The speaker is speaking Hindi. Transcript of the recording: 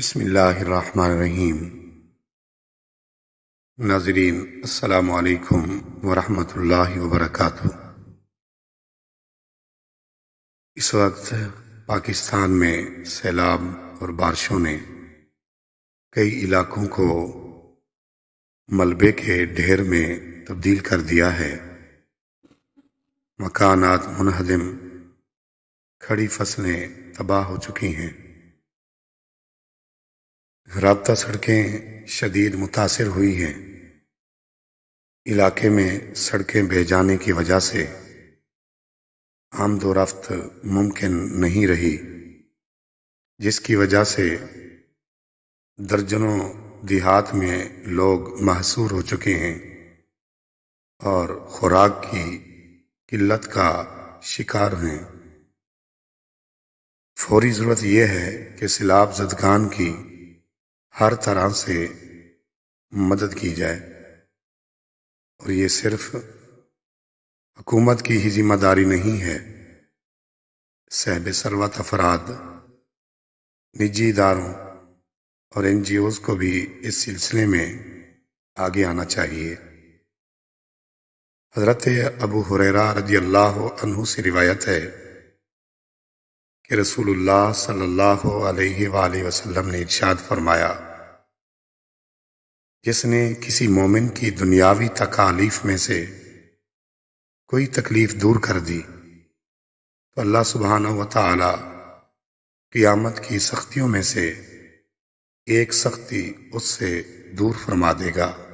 बसमीम नाजरीन अल्लाम वरम वबरक इस वक्त पाकिस्तान में सैलाब और बारिशों ने कई इलाकों को मलबे के ढेर में तब्दील कर दिया है मकानात मुनहदम खड़ी फसलें तबाह हो चुकी हैं रबता सड़कें शदीद मुतासर हुई हैं इलाके में सड़कें बह जाने की वजह से आमदोरफ़्त मुमकिन नहीं रही जिसकी वजह से दर्जनों देहात में लोग महसूर हो चुके हैं और खुराक की किल्लत का शिकार हैं फौरी ज़रूरत यह है कि सिलाब जदगान की हर तरह से मदद की जाए और ये सिर्फ हुकूमत की ही जिम्मेदारी नहीं है सहब सरवत अफराद निजी इदारों और एन को भी इस सिलसिले में आगे आना चाहिए हज़रत अबू हुररा रजी अल्लाह से रिवायत है कि रसूलुल्लाह सल्लल्लाहु अलैहि वसल्लम ने इरशाद फरमाया जिसने किसी मोमिन की दुनियावी तकालीफ में से कोई तकलीफ दूर कर दी तो अल्लाह सुबहाना व ताला क़ियामत की सख्तियों में से एक सख्ती उससे दूर फरमा देगा